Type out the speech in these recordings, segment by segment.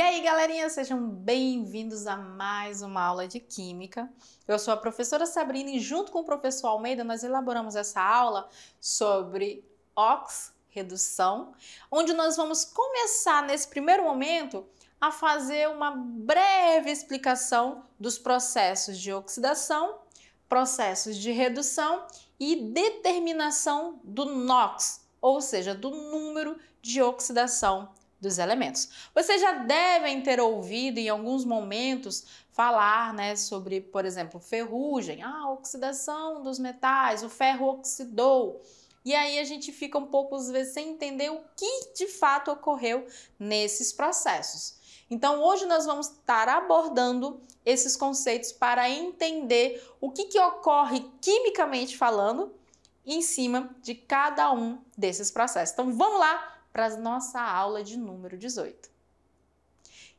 E aí, galerinha, sejam bem-vindos a mais uma aula de Química. Eu sou a professora Sabrina e junto com o professor Almeida nós elaboramos essa aula sobre ox redução, onde nós vamos começar nesse primeiro momento a fazer uma breve explicação dos processos de oxidação, processos de redução e determinação do NOx, ou seja, do número de oxidação dos elementos. Vocês já devem ter ouvido em alguns momentos falar né, sobre, por exemplo, ferrugem, a ah, oxidação dos metais, o ferro oxidou. E aí a gente fica um pouco, às vezes, sem entender o que de fato ocorreu nesses processos. Então, hoje nós vamos estar abordando esses conceitos para entender o que, que ocorre quimicamente falando em cima de cada um desses processos. Então, vamos lá para nossa aula de número 18.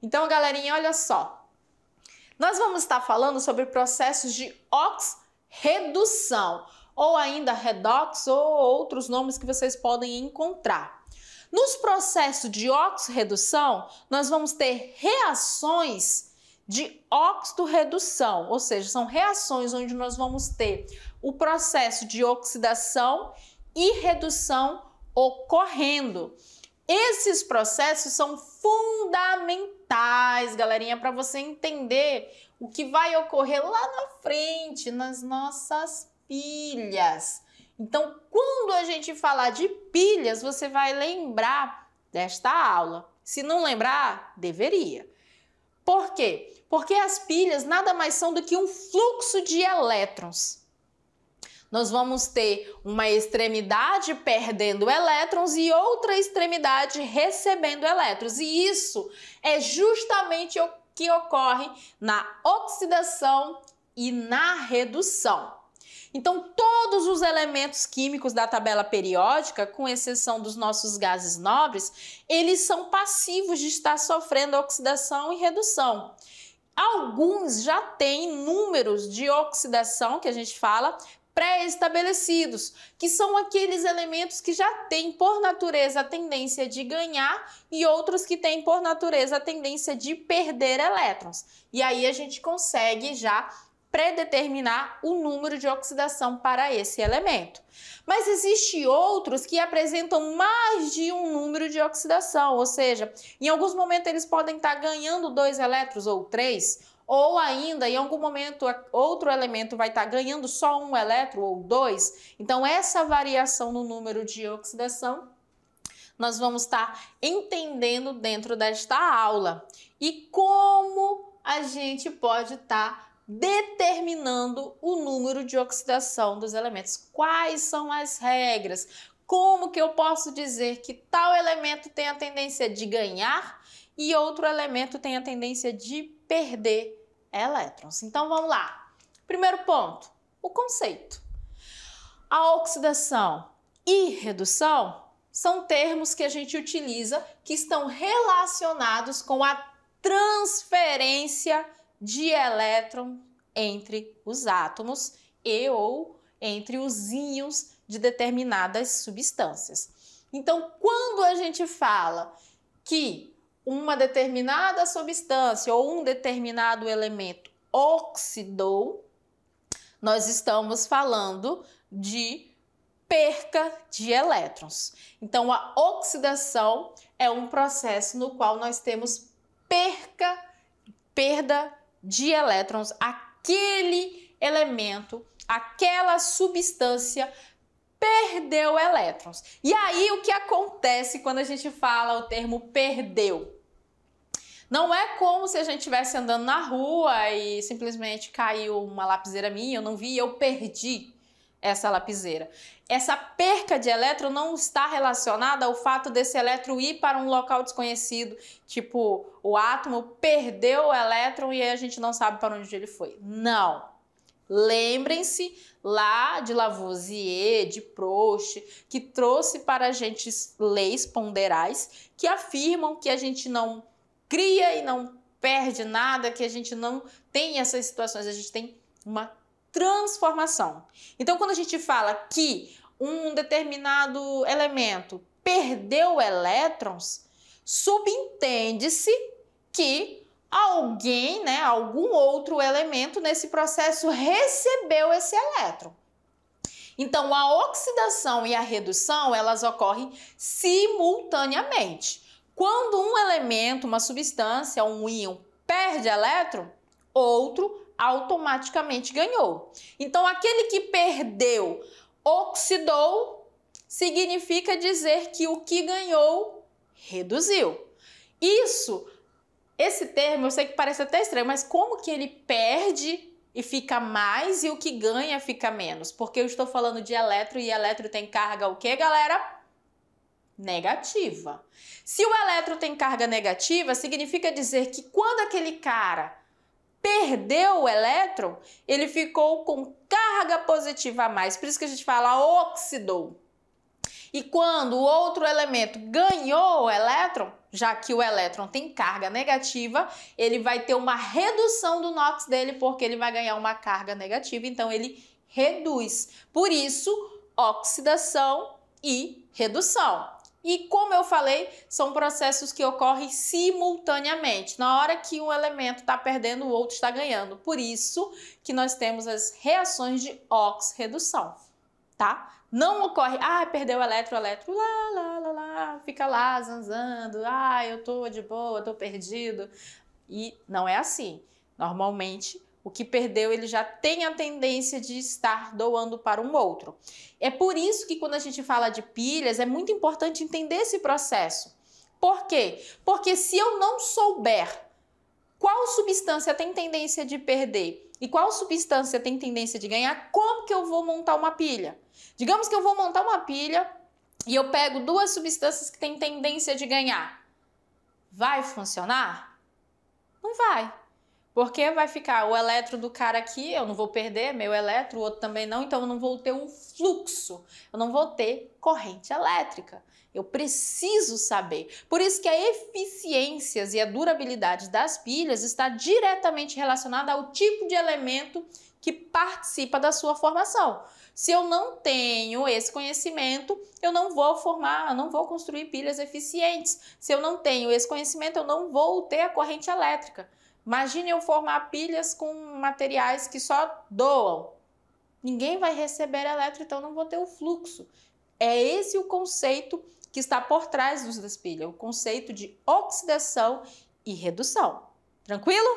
Então, galerinha, olha só. Nós vamos estar falando sobre processos de oxredução, ou ainda redox, ou outros nomes que vocês podem encontrar. Nos processos de oxredução, nós vamos ter reações de oxidoredução, ou seja, são reações onde nós vamos ter o processo de oxidação e redução ocorrendo. Esses processos são fundamentais, galerinha, para você entender o que vai ocorrer lá na frente nas nossas pilhas. Então, quando a gente falar de pilhas, você vai lembrar desta aula. Se não lembrar, deveria. Por quê? Porque as pilhas nada mais são do que um fluxo de elétrons nós vamos ter uma extremidade perdendo elétrons e outra extremidade recebendo elétrons. E isso é justamente o que ocorre na oxidação e na redução. Então, todos os elementos químicos da tabela periódica, com exceção dos nossos gases nobres, eles são passivos de estar sofrendo oxidação e redução. Alguns já têm números de oxidação, que a gente fala, pré-estabelecidos, que são aqueles elementos que já têm por natureza a tendência de ganhar e outros que têm por natureza a tendência de perder elétrons. E aí a gente consegue já predeterminar o número de oxidação para esse elemento. Mas existe outros que apresentam mais de um número de oxidação, ou seja, em alguns momentos eles podem estar ganhando dois elétrons ou três, ou ainda, em algum momento, outro elemento vai estar tá ganhando só um elétron ou dois. Então, essa variação no número de oxidação nós vamos estar tá entendendo dentro desta aula. E como a gente pode estar tá determinando o número de oxidação dos elementos. Quais são as regras? Como que eu posso dizer que tal elemento tem a tendência de ganhar e outro elemento tem a tendência de perder? elétrons. Então vamos lá. Primeiro ponto, o conceito. A oxidação e redução são termos que a gente utiliza que estão relacionados com a transferência de elétrons entre os átomos e ou entre os íons de determinadas substâncias. Então, quando a gente fala que uma determinada substância ou um determinado elemento oxidou, nós estamos falando de perca de elétrons. Então, a oxidação é um processo no qual nós temos perca, perda de elétrons, aquele elemento, aquela substância perdeu elétrons. E aí o que acontece quando a gente fala o termo perdeu? Não é como se a gente estivesse andando na rua e simplesmente caiu uma lapiseira minha, eu não vi, eu perdi essa lapiseira. Essa perca de elétron não está relacionada ao fato desse elétron ir para um local desconhecido, tipo o átomo perdeu o elétron e a gente não sabe para onde ele foi. Não. Lembrem-se lá de Lavoisier, de Proust, que trouxe para a gente leis ponderais que afirmam que a gente não cria e não perde nada, que a gente não tem essas situações, a gente tem uma transformação. Então, quando a gente fala que um determinado elemento perdeu elétrons, subentende-se que alguém, né, algum outro elemento nesse processo recebeu esse elétron. Então, a oxidação e a redução, elas ocorrem simultaneamente. Quando um elemento, uma substância, um íon perde elétron, outro automaticamente ganhou. Então, aquele que perdeu oxidou significa dizer que o que ganhou reduziu. Isso esse termo eu sei que parece até estranho, mas como que ele perde e fica mais e o que ganha fica menos? Porque eu estou falando de elétron e elétron tem carga o quê, galera? Negativa. Se o elétron tem carga negativa, significa dizer que quando aquele cara perdeu o elétron, ele ficou com carga positiva a mais. Por isso que a gente fala oxidou. E quando o outro elemento ganhou o elétron, já que o elétron tem carga negativa, ele vai ter uma redução do NOx dele porque ele vai ganhar uma carga negativa, então ele reduz. Por isso, oxidação e redução. E como eu falei, são processos que ocorrem simultaneamente. Na hora que um elemento está perdendo, o outro está ganhando. Por isso que nós temos as reações de oxirredução tá? Não ocorre, ah, perdeu o eletro, eletro, lá, lá, lá, lá, fica lá zanzando, ah, eu tô de boa, tô perdido. E não é assim. Normalmente, o que perdeu, ele já tem a tendência de estar doando para um outro. É por isso que quando a gente fala de pilhas, é muito importante entender esse processo. Por quê? Porque se eu não souber qual substância tem tendência de perder e qual substância tem tendência de ganhar, como que eu vou montar uma pilha? Digamos que eu vou montar uma pilha e eu pego duas substâncias que têm tendência de ganhar. Vai funcionar? Não vai. Porque vai ficar o elétron do cara aqui, eu não vou perder é meu elétron, o outro também não, então eu não vou ter um fluxo, eu não vou ter corrente elétrica. Eu preciso saber. Por isso que a eficiência e a durabilidade das pilhas está diretamente relacionada ao tipo de elemento que participa da sua formação. Se eu não tenho esse conhecimento, eu não vou formar, não vou construir pilhas eficientes. Se eu não tenho esse conhecimento, eu não vou ter a corrente elétrica. Imagine eu formar pilhas com materiais que só doam. Ninguém vai receber elétrico, então não vou ter o fluxo. É esse o conceito que está por trás dos uso o conceito de oxidação e redução. Tranquilo?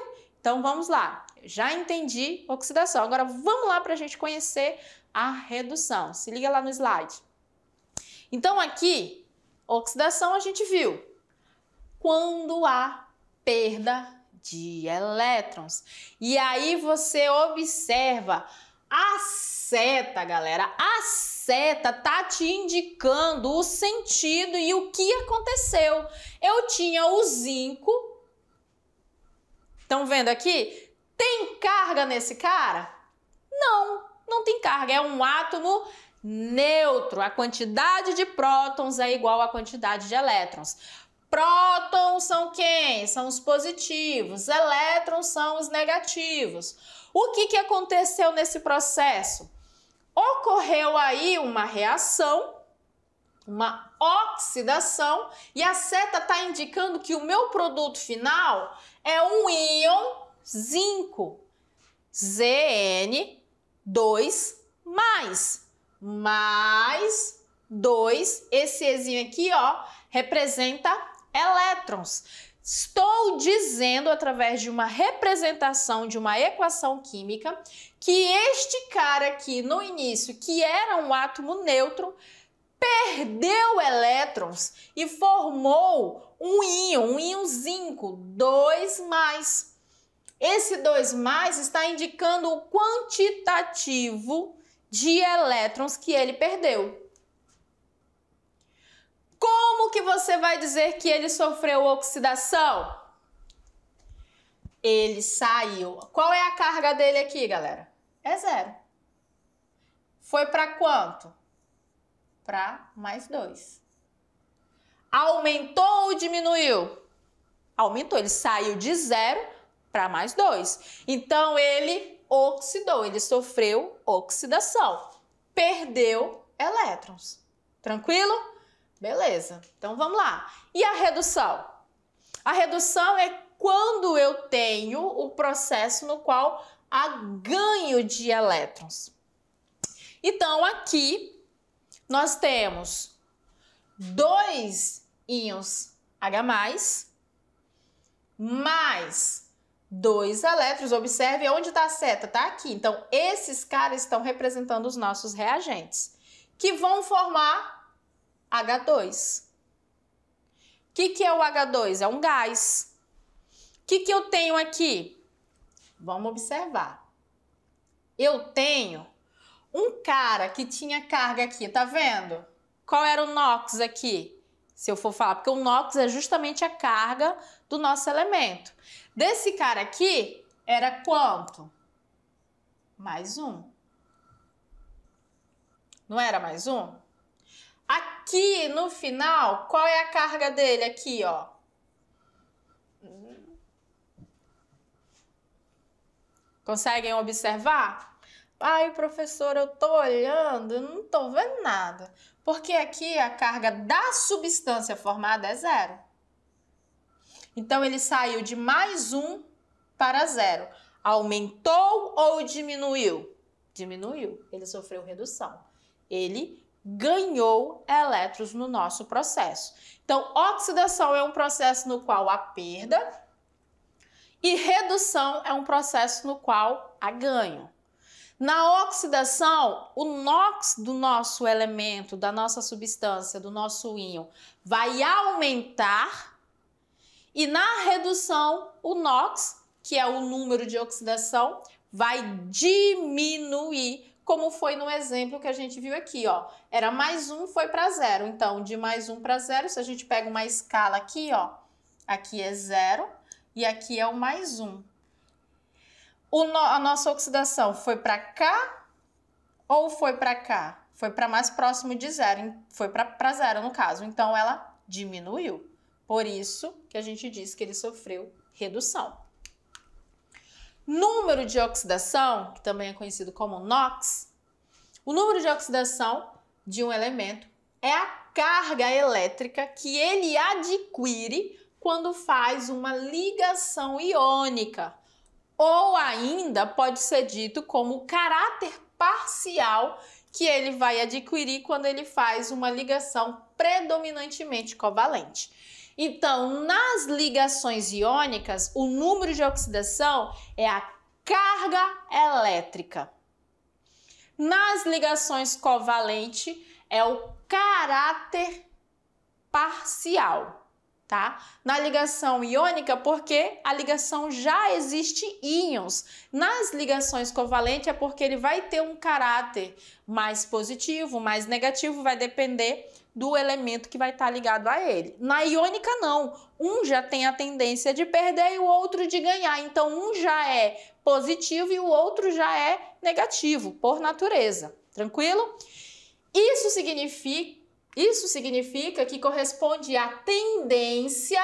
Então vamos lá. Já entendi oxidação. Agora vamos lá para a gente conhecer a redução. Se liga lá no slide. Então aqui, oxidação a gente viu. Quando há perda de elétrons. E aí você observa a seta, galera, a seta seta tá te indicando o sentido e o que aconteceu. Eu tinha o zinco. Estão vendo aqui? Tem carga nesse cara? Não, não tem carga. É um átomo neutro. A quantidade de prótons é igual à quantidade de elétrons. Prótons são quem? São os positivos. Elétrons são os negativos. O que, que aconteceu nesse processo? Ocorreu aí uma reação, uma oxidação, e a seta está indicando que o meu produto final é um íon zinco, Zn2+, mais, mais 2, esse Ezinho aqui, ó, representa elétrons. Estou dizendo, através de uma representação de uma equação química, que este cara aqui no início, que era um átomo neutro, perdeu elétrons e formou um íon, um íon zinco, 2 mais. Esse 2 mais está indicando o quantitativo de elétrons que ele perdeu. Como que você vai dizer que ele sofreu oxidação? Ele saiu. Qual é a carga dele aqui, galera? É zero. Foi para quanto? Para mais dois. Aumentou ou diminuiu? Aumentou. Ele saiu de zero para mais dois. Então ele oxidou, ele sofreu oxidação. Perdeu elétrons. Tranquilo? Beleza, então vamos lá. E a redução? A redução é quando eu tenho o processo no qual há ganho de elétrons. Então aqui nós temos dois íons H+, mais dois elétrons. Observe onde está a seta, está aqui. Então esses caras estão representando os nossos reagentes, que vão formar H2. O que, que é o H2? É um gás. O que, que eu tenho aqui? Vamos observar. Eu tenho um cara que tinha carga aqui, tá vendo? Qual era o NOx aqui? Se eu for falar, porque o NOx é justamente a carga do nosso elemento. Desse cara aqui, era quanto? Mais um. Não era mais um? Aqui no final, qual é a carga dele aqui, ó? Conseguem observar? Ai, professor, eu tô olhando, não tô vendo nada. Porque aqui a carga da substância formada é zero. Então ele saiu de mais um para zero. Aumentou ou diminuiu? Diminuiu. Ele sofreu redução. Ele ganhou elétrons no nosso processo. Então, oxidação é um processo no qual há perda e redução é um processo no qual há ganho. Na oxidação, o NOx do nosso elemento, da nossa substância, do nosso íon, vai aumentar e na redução, o NOx, que é o número de oxidação, vai diminuir como foi no exemplo que a gente viu aqui, ó. Era mais um, foi para zero. Então, de mais um para zero, se a gente pega uma escala aqui, ó, aqui é zero e aqui é o mais um. O no, a nossa oxidação foi para cá ou foi para cá? Foi para mais próximo de zero, foi para zero no caso. Então, ela diminuiu. Por isso que a gente diz que ele sofreu redução número de oxidação, que também é conhecido como NOx, o número de oxidação de um elemento é a carga elétrica que ele adquire quando faz uma ligação iônica, ou ainda pode ser dito como caráter parcial que ele vai adquirir quando ele faz uma ligação predominantemente covalente. Então, nas ligações iônicas, o número de oxidação é a carga elétrica. Nas ligações covalente, é o caráter parcial, tá? Na ligação iônica, porque a ligação já existe íons. Nas ligações covalente é porque ele vai ter um caráter mais positivo, mais negativo, vai depender do elemento que vai estar tá ligado a ele. Na iônica, não. Um já tem a tendência de perder e o outro de ganhar. Então, um já é positivo e o outro já é negativo, por natureza. Tranquilo? Isso significa, isso significa que corresponde à tendência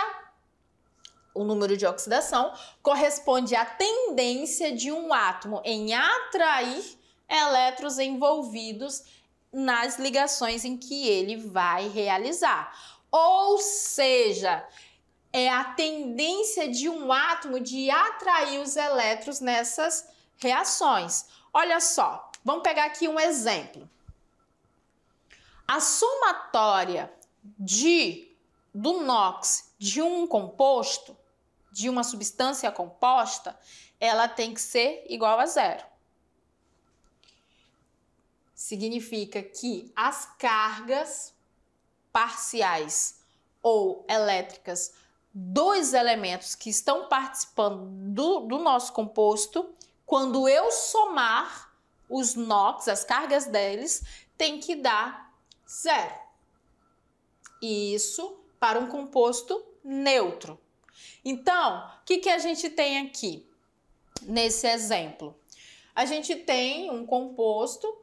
o número de oxidação corresponde à tendência de um átomo em atrair elétrons envolvidos nas ligações em que ele vai realizar. Ou seja, é a tendência de um átomo de atrair os elétrons nessas reações. Olha só, vamos pegar aqui um exemplo. A somatória de do NOx de um composto, de uma substância composta, ela tem que ser igual a zero significa que as cargas parciais ou elétricas dos elementos que estão participando do, do nosso composto, quando eu somar os NOx, as cargas deles, tem que dar zero. Isso para um composto neutro. Então, o que, que a gente tem aqui nesse exemplo? A gente tem um composto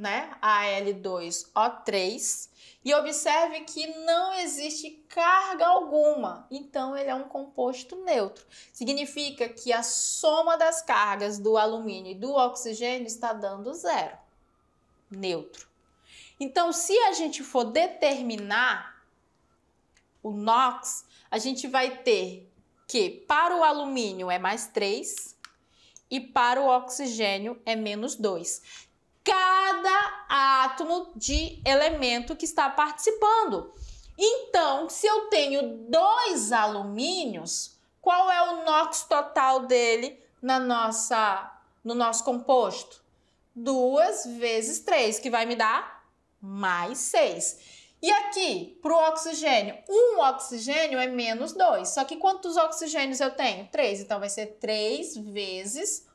né? AL2O3. E observe que não existe carga alguma, então ele é um composto neutro. Significa que a soma das cargas do alumínio e do oxigênio está dando zero, neutro. Então, se a gente for determinar o NOx, a gente vai ter que para o alumínio é mais 3 e para o oxigênio é menos 2 cada átomo de elemento que está participando. Então, se eu tenho dois alumínios, qual é o NOx total dele na nossa, no nosso composto? Duas vezes três, que vai me dar mais seis. E aqui, para o oxigênio, um oxigênio é menos dois. Só que quantos oxigênios eu tenho? Três. Então, vai ser três vezes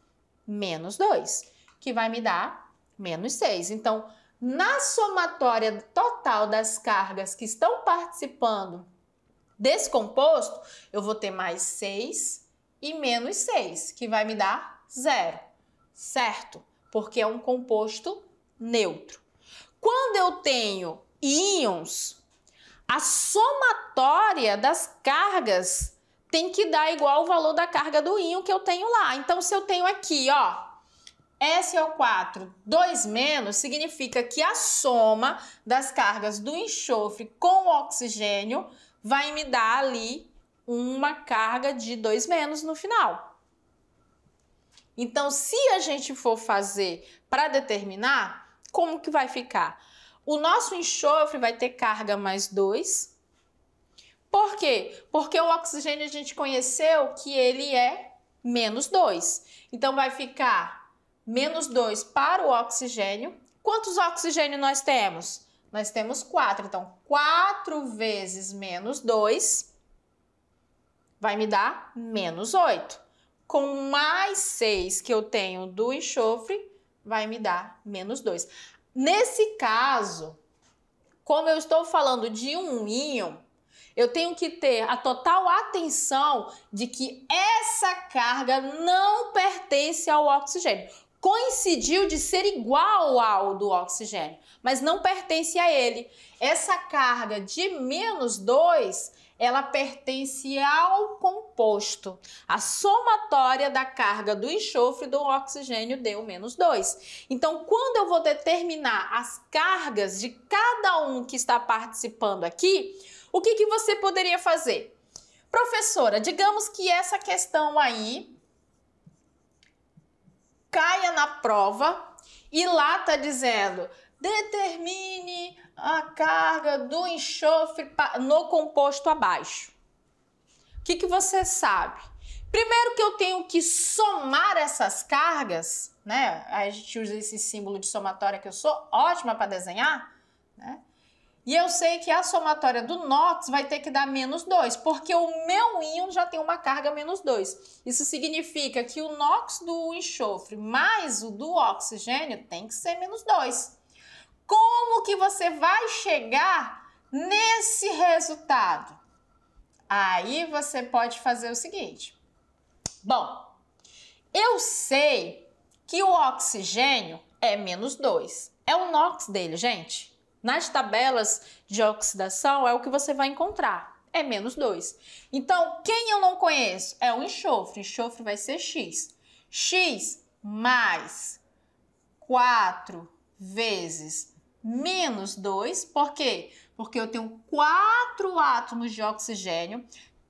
menos dois, que vai me dar menos 6. Então, na somatória total das cargas que estão participando desse composto, eu vou ter mais 6 e menos 6, que vai me dar zero, certo? Porque é um composto neutro. Quando eu tenho íons, a somatória das cargas tem que dar igual ao valor da carga do íon que eu tenho lá. Então, se eu tenho aqui, ó, SO4 2 menos significa que a soma das cargas do enxofre com o oxigênio vai me dar ali uma carga de 2 menos no final. Então, se a gente for fazer para determinar, como que vai ficar? O nosso enxofre vai ter carga mais 2. Por quê? Porque o oxigênio a gente conheceu que ele é menos 2. Então, vai ficar menos 2 para o oxigênio. Quantos oxigênio nós temos? Nós temos 4. Então, 4 vezes menos 2 vai me dar menos 8. Com mais 6 que eu tenho do enxofre, vai me dar menos 2. Nesse caso, como eu estou falando de um íon, eu tenho que ter a total atenção de que essa carga não pertence ao oxigênio coincidiu de ser igual ao do oxigênio, mas não pertence a ele. Essa carga de menos 2, ela pertence ao composto. A somatória da carga do enxofre do oxigênio deu menos 2. Então, quando eu vou determinar as cargas de cada um que está participando aqui, o que, que você poderia fazer? Professora, digamos que essa questão aí caia na prova e lá está dizendo determine a carga do enxofre no composto abaixo. O que, que você sabe? Primeiro que eu tenho que somar essas cargas, né? A gente usa esse símbolo de somatória que eu sou ótima para desenhar. E eu sei que a somatória do NOX vai ter que dar menos 2, porque o meu íon já tem uma carga menos 2. Isso significa que o NOX do enxofre mais o do oxigênio tem que ser menos 2. Como que você vai chegar nesse resultado? Aí você pode fazer o seguinte. Bom, eu sei que o oxigênio é menos 2. É o NOX dele, gente nas tabelas de oxidação é o que você vai encontrar. É menos 2. Então, quem eu não conheço? É o enxofre. Enxofre vai ser X. X mais 4 vezes menos 2. Por quê? Porque eu tenho quatro átomos de oxigênio.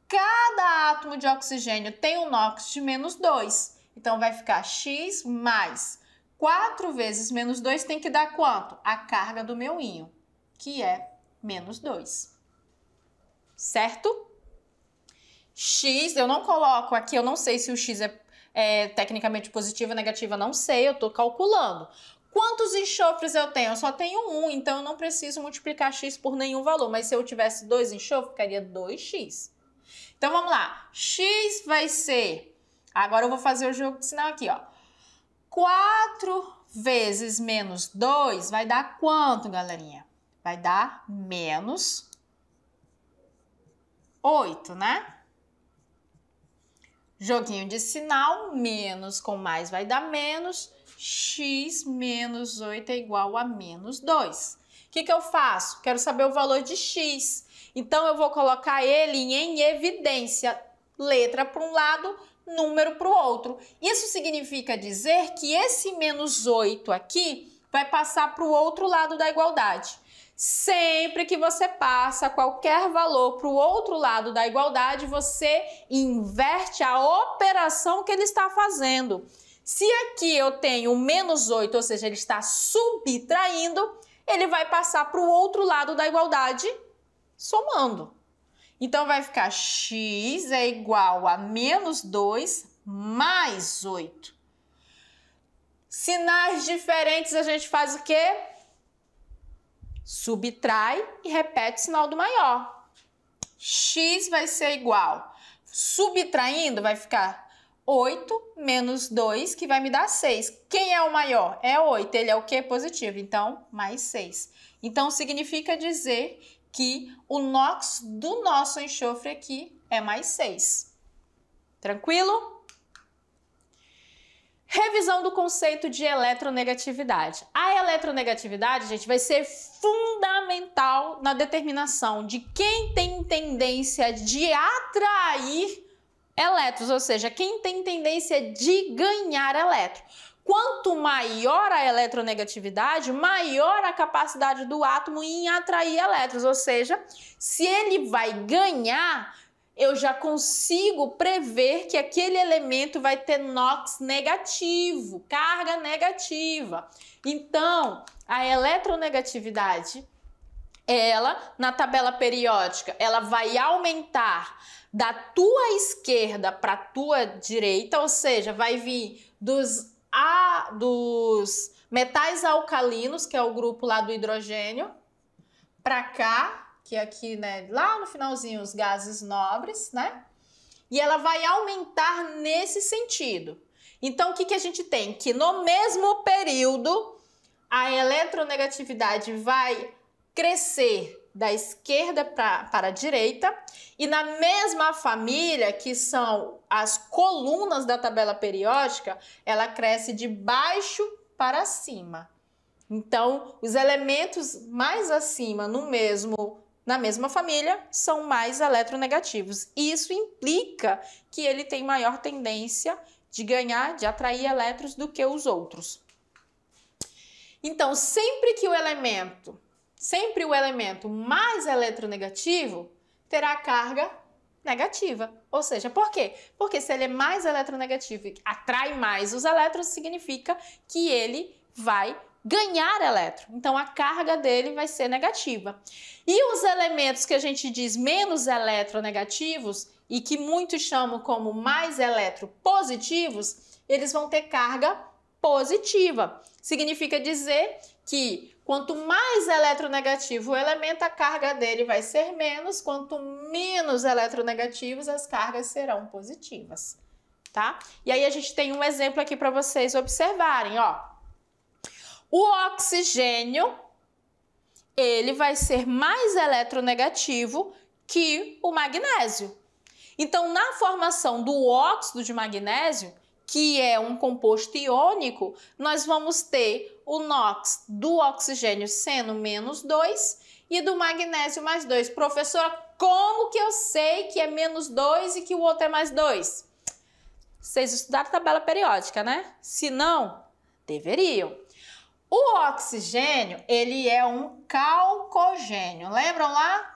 Cada átomo de oxigênio tem um NOx de menos 2. Então, vai ficar X mais 4 vezes menos 2 tem que dar quanto? A carga do meu íon, que é menos 2. Certo? X, eu não coloco aqui, eu não sei se o X é, é tecnicamente positivo ou negativo, não sei, eu estou calculando. Quantos enxofres eu tenho? Eu só tenho um, então eu não preciso multiplicar x por nenhum valor. Mas se eu tivesse dois enxofres, ficaria 2x. Então vamos lá. x vai ser... Agora eu vou fazer o jogo de sinal aqui, ó. 4 vezes menos 2 vai dar quanto, galerinha? Vai dar menos 8, né? Joguinho de sinal, menos com mais vai dar menos. x menos 8 é igual a menos 2. O que, que eu faço? Quero saber o valor de x. Então, eu vou colocar ele em evidência. Letra para um lado, número para o outro. Isso significa dizer que esse menos 8 aqui vai passar para o outro lado da igualdade. Sempre que você passa qualquer valor para o outro lado da igualdade, você inverte a operação que ele está fazendo. Se aqui eu tenho menos 8, ou seja, ele está subtraindo, ele vai passar para o outro lado da igualdade somando. Então, vai ficar x é igual a menos 2 mais 8. Sinais diferentes a gente faz o quê? Subtrai e repete o sinal do maior. x vai ser igual. Subtraindo, vai ficar 8 menos 2, que vai me dar 6. Quem é o maior? É 8. Ele é o quê? Positivo. Então, mais 6. Então, significa dizer que o NOx do nosso enxofre aqui é mais 6. Tranquilo? Revisão do conceito de eletronegatividade. A eletronegatividade, gente, vai ser fundamental na determinação de quem tem tendência de atrair elétrons, ou seja, quem tem tendência de ganhar elétrons. Quanto maior a eletronegatividade, maior a capacidade do átomo em atrair elétrons, ou seja, se ele vai ganhar, eu já consigo prever que aquele elemento vai ter NOx negativo, carga negativa. Então, a eletronegatividade, ela na tabela periódica, ela vai aumentar da tua esquerda para tua direita, ou seja, vai vir dos a, dos metais alcalinos, que é o grupo lá do hidrogênio, para cá, que é aqui, né, lá no finalzinho os gases nobres, né? E ela vai aumentar nesse sentido. Então, o que, que a gente tem? Que no mesmo período, a eletronegatividade vai crescer da esquerda pra, para a direita, e na mesma família, que são as colunas da tabela periódica, ela cresce de baixo para cima. Então, os elementos mais acima no mesmo na mesma família são mais eletronegativos. E isso implica que ele tem maior tendência de ganhar, de atrair elétrons do que os outros. Então, sempre que o elemento sempre o elemento mais eletronegativo terá carga negativa. Ou seja, por quê? Porque se ele é mais eletronegativo e atrai mais os elétrons, significa que ele vai ganhar elétron. Então a carga dele vai ser negativa. E os elementos que a gente diz menos eletronegativos e que muitos chamam como mais eletropositivos, eles vão ter carga positiva. Significa dizer que Quanto mais eletronegativo o elemento, a carga dele vai ser menos. Quanto menos eletronegativos, as cargas serão positivas, tá? E aí a gente tem um exemplo aqui para vocês observarem, ó. O oxigênio, ele vai ser mais eletronegativo que o magnésio. Então, na formação do óxido de magnésio, que é um composto iônico, nós vamos ter o NOx do oxigênio sendo menos 2 e do magnésio mais 2. Professora, como que eu sei que é menos 2 e que o outro é mais 2? Vocês estudaram tabela periódica, né? Se não, deveriam. O oxigênio, ele é um calcogênio. Lembram lá?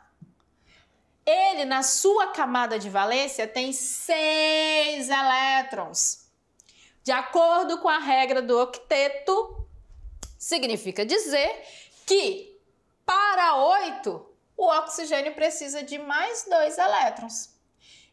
Ele, na sua camada de valência, tem seis elétrons. De acordo com a regra do octeto, Significa dizer que para 8, o oxigênio precisa de mais dois elétrons.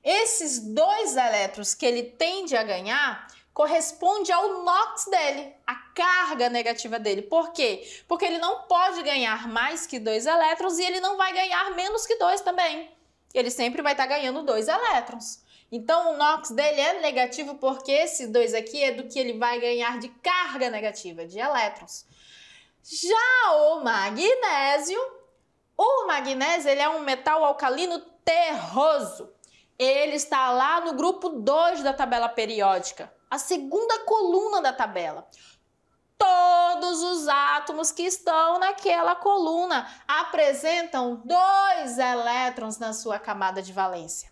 Esses dois elétrons que ele tende a ganhar corresponde ao NOx dele, a carga negativa dele. Por quê? Porque ele não pode ganhar mais que dois elétrons e ele não vai ganhar menos que dois também. Ele sempre vai estar tá ganhando dois elétrons. Então o NOx dele é negativo porque esse dois aqui é do que ele vai ganhar de carga negativa, de elétrons. Já o magnésio, o magnésio ele é um metal alcalino terroso. Ele está lá no grupo 2 da tabela periódica, a segunda coluna da tabela. Todos os átomos que estão naquela coluna apresentam dois elétrons na sua camada de valência.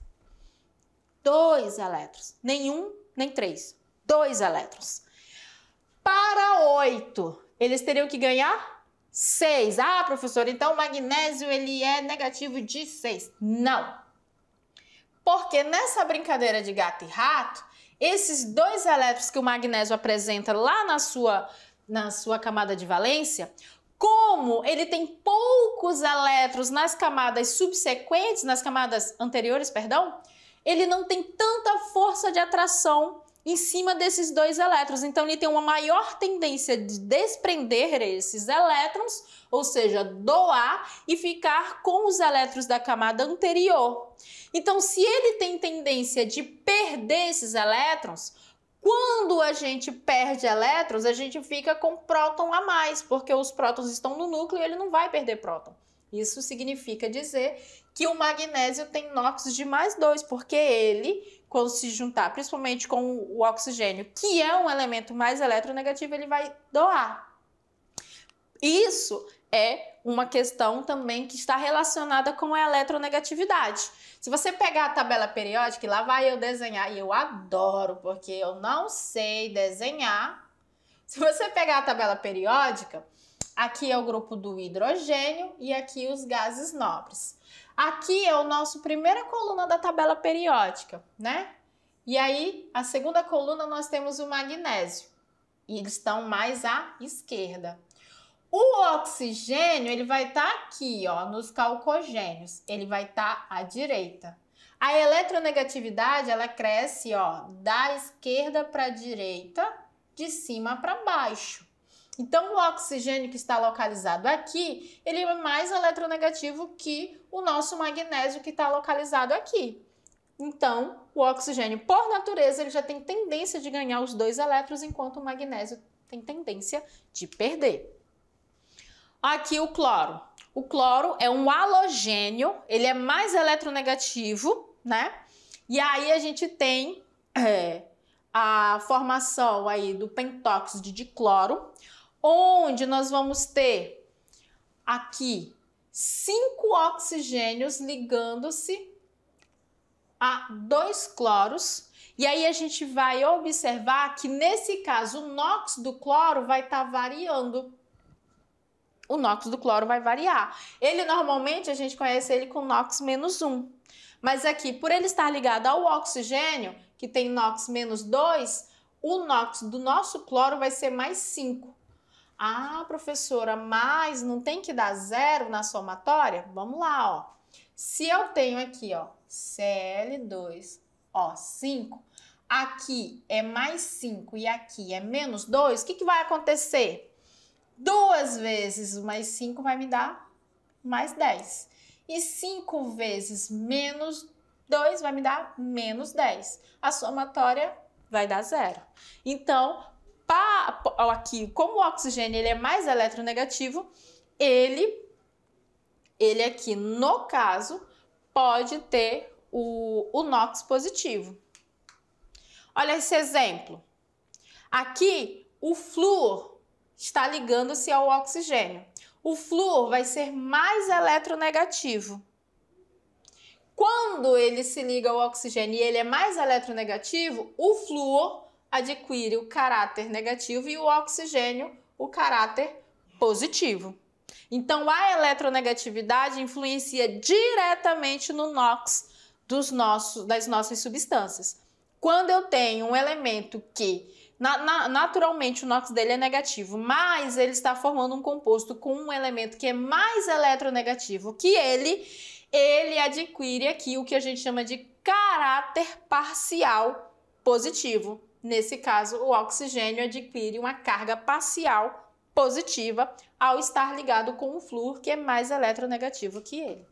Dois elétrons, nenhum, nem três, dois elétrons. Para oito eles teriam que ganhar 6. Ah, professor, então o magnésio ele é negativo de 6. Não. Porque nessa brincadeira de gato e rato, esses dois elétrons que o magnésio apresenta lá na sua, na sua camada de valência, como ele tem poucos elétrons nas camadas subsequentes, nas camadas anteriores, perdão, ele não tem tanta força de atração em cima desses dois elétrons. Então ele tem uma maior tendência de desprender esses elétrons, ou seja, doar e ficar com os elétrons da camada anterior. Então, se ele tem tendência de perder esses elétrons, quando a gente perde elétrons, a gente fica com próton a mais, porque os prótons estão no núcleo e ele não vai perder próton. Isso significa dizer que o magnésio tem NOx de mais dois, porque ele quando se juntar, principalmente com o oxigênio, que é um elemento mais eletronegativo, ele vai doar. Isso é uma questão também que está relacionada com a eletronegatividade. Se você pegar a tabela periódica, lá vai eu desenhar, e eu adoro, porque eu não sei desenhar. Se você pegar a tabela periódica, aqui é o grupo do hidrogênio e aqui os gases nobres. Aqui é o nosso primeira coluna da tabela periódica, né? E aí, a segunda coluna nós temos o magnésio. E eles estão mais à esquerda. O oxigênio, ele vai estar tá aqui, ó, nos calcogênios. Ele vai estar tá à direita. A eletronegatividade, ela cresce, ó, da esquerda para a direita, de cima para baixo. Então, o oxigênio que está localizado aqui, ele é mais eletronegativo que o nosso magnésio que está localizado aqui. Então, o oxigênio, por natureza, ele já tem tendência de ganhar os dois elétrons, enquanto o magnésio tem tendência de perder. Aqui o cloro. O cloro é um halogênio, ele é mais eletronegativo, né? E aí a gente tem é, a formação aí do pentóxido de cloro onde nós vamos ter aqui cinco oxigênios ligando-se a dois cloros. E aí a gente vai observar que nesse caso o NOx do cloro vai estar tá variando. O NOx do cloro vai variar. Ele normalmente a gente conhece ele com NOx menos 1. Mas aqui, por ele estar ligado ao oxigênio, que tem NOx menos 2, o NOx do nosso cloro vai ser mais 5. Ah, professora, mas não tem que dar zero na somatória? Vamos lá, ó. Se eu tenho aqui, ó, Cl2, o 5, aqui é mais 5 e aqui é menos 2, o que, que vai acontecer? Duas vezes mais 5 vai me dar mais 10. E 5 vezes menos 2 vai me dar menos 10. A somatória vai dar zero. Então, aqui, como o oxigênio ele é mais eletronegativo, ele, ele aqui no caso pode ter o, o NOx positivo. Olha esse exemplo. Aqui o flúor está ligando-se ao oxigênio. O flúor vai ser mais eletronegativo. Quando ele se liga ao oxigênio e ele é mais eletronegativo, o flúor adquire o caráter negativo e o oxigênio o caráter positivo. Então, a eletronegatividade influencia diretamente no NOx dos nossos, das nossas substâncias. Quando eu tenho um elemento que na, na, naturalmente o NOx dele é negativo, mas ele está formando um composto com um elemento que é mais eletronegativo que ele, ele adquire aqui o que a gente chama de caráter parcial positivo. Nesse caso, o oxigênio adquire uma carga parcial positiva ao estar ligado com o flúor, que é mais eletronegativo que ele.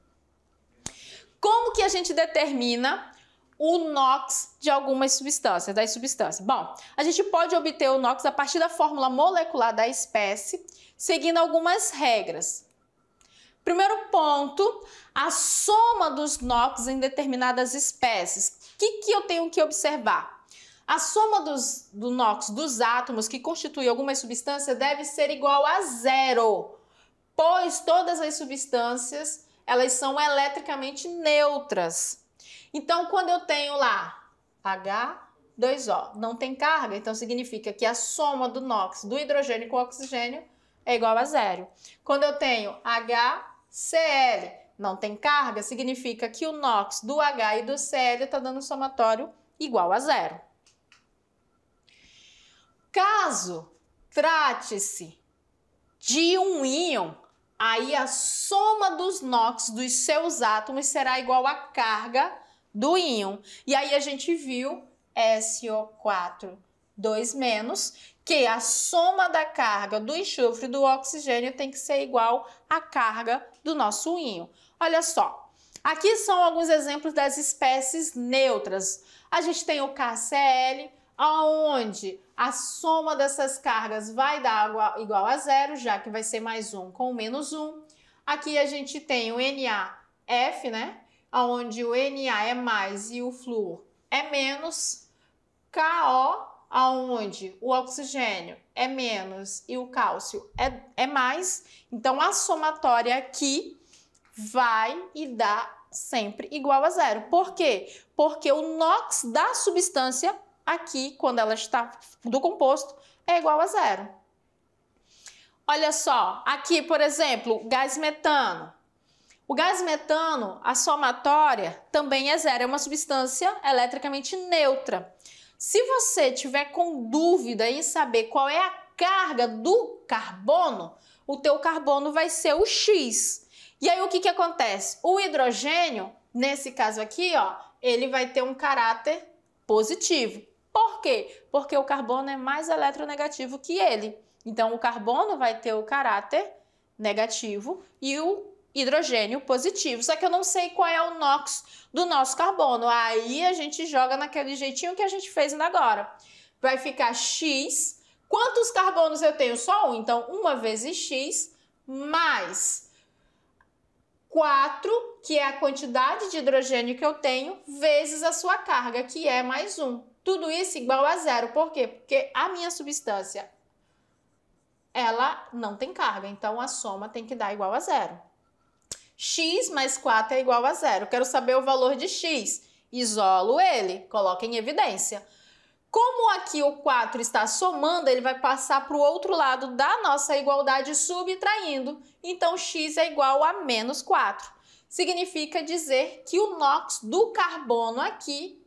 Como que a gente determina o NOx de algumas substâncias, das substâncias? Bom, a gente pode obter o NOx a partir da fórmula molecular da espécie, seguindo algumas regras. Primeiro ponto, a soma dos NOx em determinadas espécies. O que, que eu tenho que observar? A soma dos, do NOx dos átomos que constituem alguma substância deve ser igual a zero, pois todas as substâncias elas são eletricamente neutras. Então, quando eu tenho lá H2O, não tem carga, então significa que a soma do NOx do hidrogênio com o oxigênio é igual a zero. Quando eu tenho HCl, não tem carga, significa que o NOx do H e do Cl está dando somatório igual a zero. Caso trate-se de um íon, aí a soma dos NOx dos seus átomos será igual à carga do íon. E aí a gente viu SO4 2 menos, que a soma da carga do enxofre do oxigênio tem que ser igual à carga do nosso íon. Olha só, aqui são alguns exemplos das espécies neutras. A gente tem o KCl, aonde a soma dessas cargas vai dar igual a zero, já que vai ser mais um com menos um. Aqui a gente tem o NaF, né? Onde o Na é mais e o flúor é menos. KO, aonde o oxigênio é menos e o cálcio é, é mais. Então a somatória aqui vai e dá sempre igual a zero. Por quê? Porque o NOx da substância aqui, quando ela está do composto, é igual a zero. Olha só, aqui, por exemplo, gás metano. O gás metano, a somatória também é zero, é uma substância eletricamente neutra. Se você tiver com dúvida em saber qual é a carga do carbono, o teu carbono vai ser o X. E aí o que, que acontece? O hidrogênio, nesse caso aqui, ó, ele vai ter um caráter positivo. Por quê? Porque o carbono é mais eletronegativo que ele. Então, o carbono vai ter o caráter negativo e o hidrogênio positivo. Só que eu não sei qual é o NOx do nosso carbono. Aí a gente joga naquele jeitinho que a gente fez ainda agora. Vai ficar X. Quantos carbonos eu tenho? Só um. Então, uma vezes X mais 4, que é a quantidade de hidrogênio que eu tenho, vezes a sua carga, que é mais um. Tudo isso igual a zero. Por quê? Porque a minha substância ela não tem carga, então a soma tem que dar igual a zero. x mais 4 é igual a zero. Quero saber o valor de x. Isolo ele, coloca em evidência. Como aqui o 4 está somando, ele vai passar para o outro lado da nossa igualdade subtraindo. Então, x é igual a menos 4. Significa dizer que o NOx do carbono aqui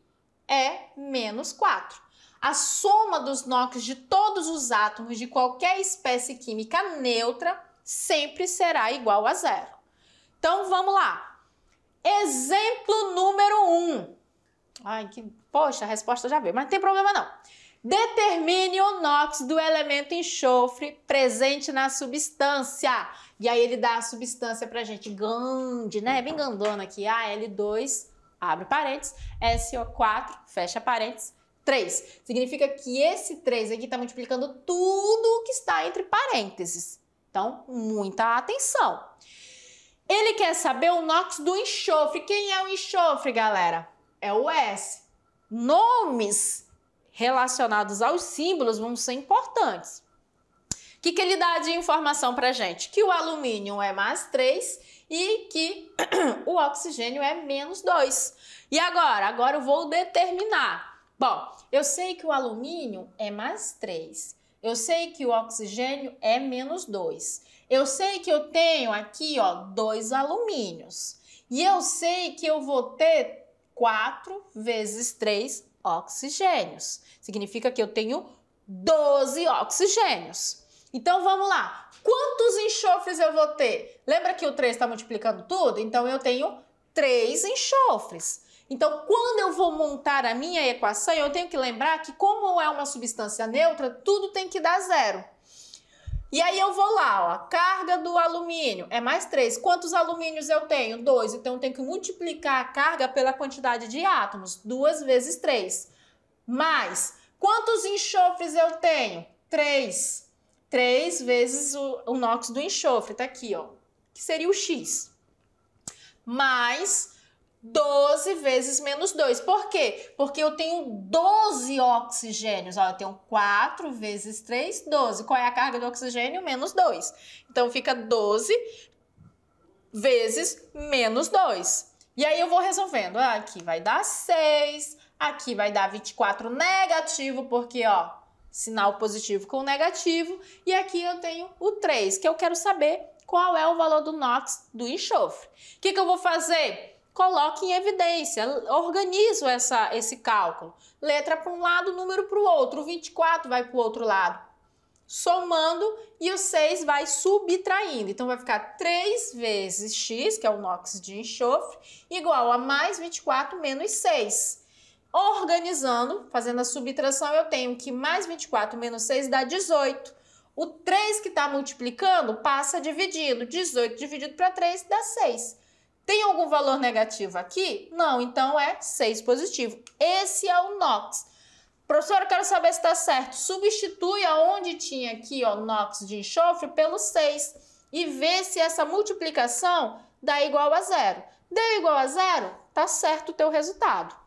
é menos 4. A soma dos núcleos de todos os átomos de qualquer espécie química neutra sempre será igual a zero. Então vamos lá. Exemplo número 1. Um. Ai, que poxa, a resposta já veio, mas não tem problema não. Determine o NOx do elemento enxofre presente na substância. E aí ele dá a substância pra gente grande, né? Bem grandona aqui, al 2 abre parênteses, SO4, fecha parênteses, 3. Significa que esse 3 aqui está multiplicando tudo o que está entre parênteses. Então, muita atenção. Ele quer saber o NOx do enxofre. Quem é o enxofre, galera? É o S. Nomes relacionados aos símbolos vão ser importantes. O que, que ele dá de informação para gente? Que o alumínio é mais 3 e que o oxigênio é menos 2. E agora? Agora eu vou determinar. Bom, eu sei que o alumínio é mais 3. Eu sei que o oxigênio é menos 2. Eu sei que eu tenho aqui, ó, dois alumínios. E eu sei que eu vou ter 4 vezes 3 oxigênios. Significa que eu tenho 12 oxigênios. Então vamos lá. Quantos enxofres eu vou ter? Lembra que o 3 está multiplicando tudo? Então eu tenho 3 enxofres. Então, quando eu vou montar a minha equação, eu tenho que lembrar que, como é uma substância neutra, tudo tem que dar zero. E aí eu vou lá, ó, carga do alumínio é mais 3. Quantos alumínios eu tenho? 2. Então eu tenho que multiplicar a carga pela quantidade de átomos, 2 vezes 3. Mais, quantos enxofres eu tenho? 3. 3 vezes o, o NOx do enxofre, tá aqui, ó, que seria o X. Mais 12 vezes menos 2. Por quê? Porque eu tenho 12 oxigênios. Ó, eu tenho 4 vezes 3, 12. Qual é a carga do oxigênio? Menos 2. Então fica 12 vezes menos 2. E aí eu vou resolvendo. Ah, aqui vai dar 6, aqui vai dar 24 negativo, porque ó, sinal positivo com negativo. E aqui eu tenho o 3, que eu quero saber qual é o valor do NOx do enxofre. O que, que eu vou fazer? coloque em evidência, organizo essa, esse cálculo. Letra para um lado, número para o outro. O 24 vai para o outro lado. Somando e o 6 vai subtraindo. Então vai ficar 3 vezes x, que é o NOx de enxofre, igual a mais 24 menos 6. Organizando, fazendo a subtração, eu tenho que mais 24 menos 6 dá 18. O 3 que está multiplicando passa dividindo. 18 dividido para 3 dá 6. Tem algum valor negativo aqui? Não, então é 6 positivo. Esse é o NOX. Professora, eu quero saber se está certo. Substitui aonde tinha aqui o NOX de enxofre pelo 6 e vê se essa multiplicação dá igual a zero. Deu igual a zero? Tá certo o teu resultado.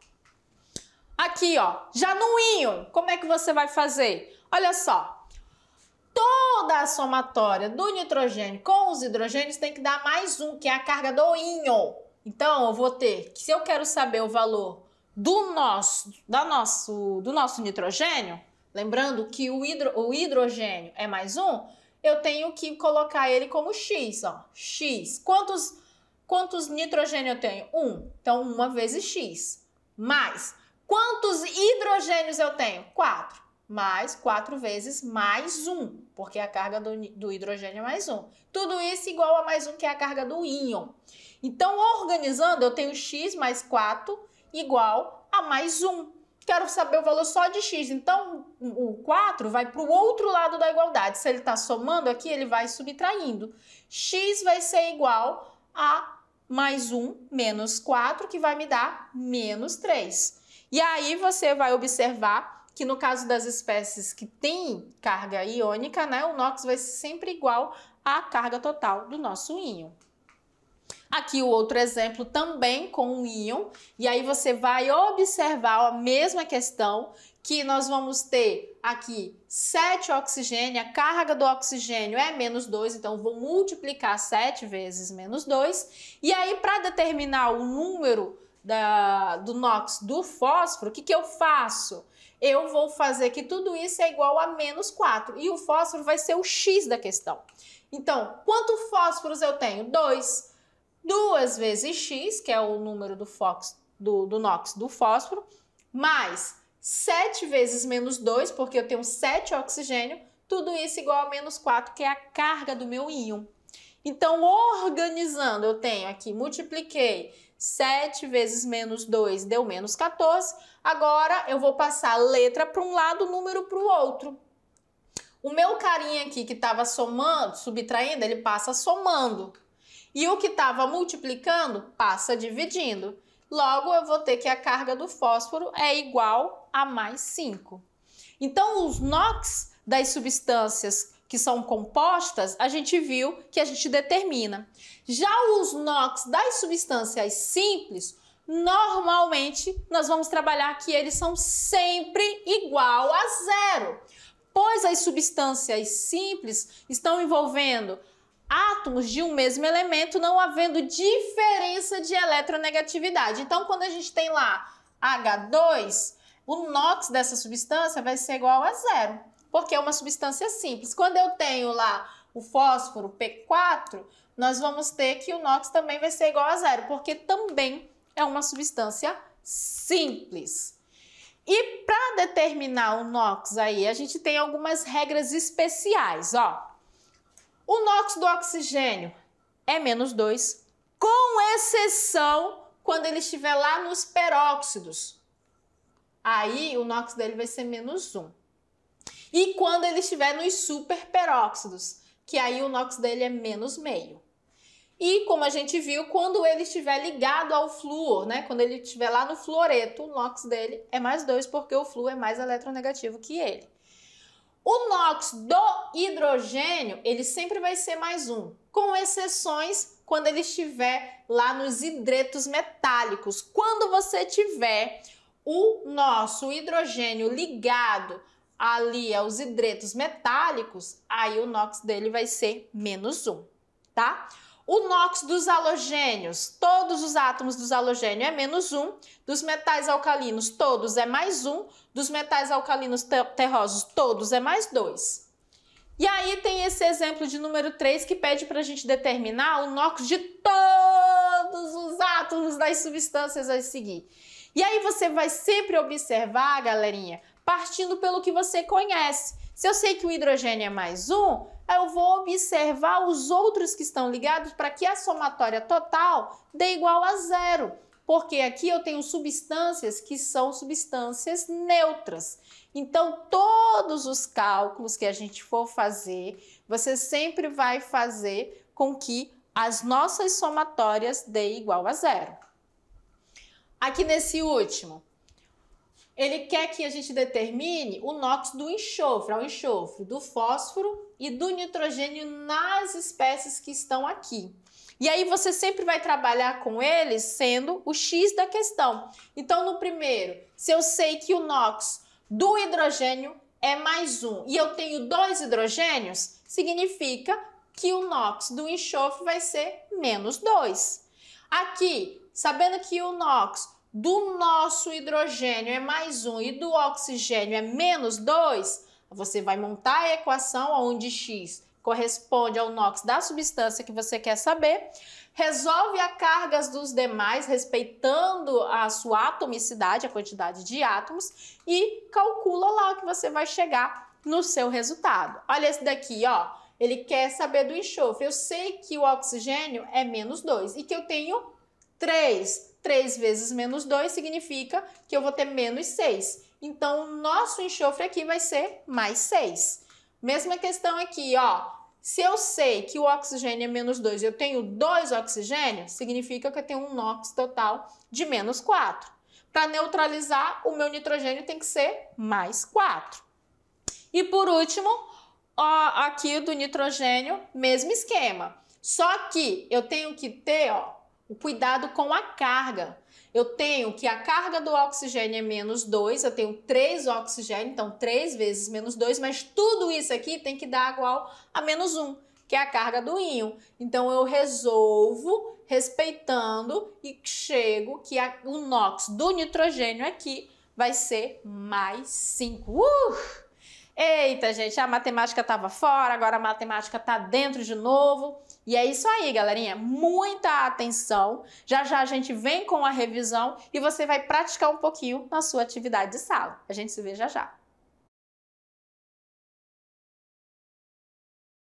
Aqui, ó, já no íon, como é que você vai fazer? Olha só, toda a somatória do nitrogênio com os hidrogênios tem que dar mais um, que é a carga do íon. Então, eu vou ter que, se eu quero saber o valor do nosso, da nosso, do nosso nitrogênio, lembrando que o, hidro, o hidrogênio é mais um, eu tenho que colocar ele como X, ó. X. Quantos, quantos nitrogênio eu tenho? Um. Então, uma vezes X. Mais Quantos hidrogênios eu tenho? Quatro. Mais quatro vezes mais um, porque a carga do, do hidrogênio é mais um. Tudo isso igual a mais um, que é a carga do íon. Então, organizando, eu tenho x mais 4 igual a mais um. Quero saber o valor só de x. Então, o 4 vai para o outro lado da igualdade. Se ele está somando aqui, ele vai subtraindo. x vai ser igual a mais 1 menos 4, que vai me dar menos 3. E aí você vai observar que no caso das espécies que têm carga iônica, né, o NOx vai ser sempre igual à carga total do nosso íon. Aqui o outro exemplo também com um íon, e aí você vai observar a mesma questão que nós vamos ter aqui 7 oxigênio, a carga do oxigênio é menos 2, então vou multiplicar 7 vezes menos 2, e aí para determinar o número da, do NOx, do fósforo, o que, que eu faço? Eu vou fazer que tudo isso é igual a menos 4. E o fósforo vai ser o X da questão. Então, quanto fósforos eu tenho? 2. 2 vezes X, que é o número do, fox, do, do NOx do fósforo, mais 7 vezes menos 2, porque eu tenho 7 oxigênio, tudo isso igual a menos 4, que é a carga do meu íon. Então, organizando, eu tenho aqui, multipliquei 7 vezes menos 2 deu menos 14. Agora eu vou passar a letra para um lado, o número para o outro. O meu carinha aqui que estava somando, subtraindo, ele passa somando. E o que estava multiplicando passa dividindo. Logo, eu vou ter que a carga do fósforo é igual a mais 5. Então, os NOx das substâncias que são compostas, a gente viu que a gente determina. Já os NOx das substâncias simples, normalmente nós vamos trabalhar que eles são sempre igual a zero, pois as substâncias simples estão envolvendo átomos de um mesmo elemento, não havendo diferença de eletronegatividade. Então, quando a gente tem lá H2, o NOx dessa substância vai ser igual a zero porque é uma substância simples. Quando eu tenho lá o fósforo P4, nós vamos ter que o NOx também vai ser igual a zero, porque também é uma substância simples. E para determinar o NOx aí, a gente tem algumas regras especiais, ó. O NOx do oxigênio é menos 2, com exceção quando ele estiver lá nos peróxidos. Aí o NOx dele vai ser menos 1. Um. E quando ele estiver nos superperóxidos, que aí o NOx dele é menos meio. E como a gente viu, quando ele estiver ligado ao flúor, né? Quando ele estiver lá no fluoreto, o NOx dele é mais 2, porque o flúor é mais eletronegativo que ele. O NOx do hidrogênio, ele sempre vai ser mais um, com exceções quando ele estiver lá nos hidretos metálicos. Quando você tiver o nosso hidrogênio ligado ali aos é hidretos metálicos, aí o NOx dele vai ser menos 1, tá? O NOx dos halogênios, todos os átomos dos halogênios é menos 1, dos metais alcalinos todos é mais 1, dos metais alcalinos terrosos todos é mais 2. E aí tem esse exemplo de número 3 que pede para a gente determinar o NOx de todos os átomos das substâncias a seguir. E aí você vai sempre observar, galerinha, partindo pelo que você conhece. Se eu sei que o hidrogênio é mais um, eu vou observar os outros que estão ligados para que a somatória total dê igual a zero. Porque aqui eu tenho substâncias que são substâncias neutras. Então, todos os cálculos que a gente for fazer, você sempre vai fazer com que as nossas somatórias dê igual a zero. Aqui nesse último, ele quer que a gente determine o NOx do enxofre, ao enxofre, do fósforo e do nitrogênio nas espécies que estão aqui. E aí você sempre vai trabalhar com eles sendo o X da questão. Então, no primeiro, se eu sei que o NOx do hidrogênio é mais um e eu tenho dois hidrogênios, significa que o NOx do enxofre vai ser menos dois. Aqui, sabendo que o NOx do nosso hidrogênio é mais um e do oxigênio é menos dois, você vai montar a equação onde x corresponde ao NOx da substância que você quer saber, resolve a cargas dos demais, respeitando a sua atomicidade, a quantidade de átomos, e calcula lá o que você vai chegar no seu resultado. Olha esse daqui, ó. Ele quer saber do enxofre. Eu sei que o oxigênio é menos 2 e que eu tenho 3. 3 vezes menos 2 significa que eu vou ter menos 6. Então, o nosso enxofre aqui vai ser mais 6. Mesma questão aqui, ó. Se eu sei que o oxigênio é menos 2 eu tenho 2 oxigênios, significa que eu tenho um NOx total de menos 4. Para neutralizar, o meu nitrogênio tem que ser mais 4. E por último, ó, aqui do nitrogênio, mesmo esquema. Só que eu tenho que ter, ó, o cuidado com a carga. Eu tenho que a carga do oxigênio é menos 2, eu tenho 3 oxigênio, então 3 vezes menos 2, mas tudo isso aqui tem que dar igual a menos 1, que é a carga do íon. Então eu resolvo respeitando e chego que a, o NOx do nitrogênio aqui vai ser mais 5. Uh! Eita, gente, a matemática estava fora, agora a matemática está dentro de novo. E é isso aí, galerinha. Muita atenção. Já já a gente vem com a revisão e você vai praticar um pouquinho na sua atividade de sala. A gente se vê já já.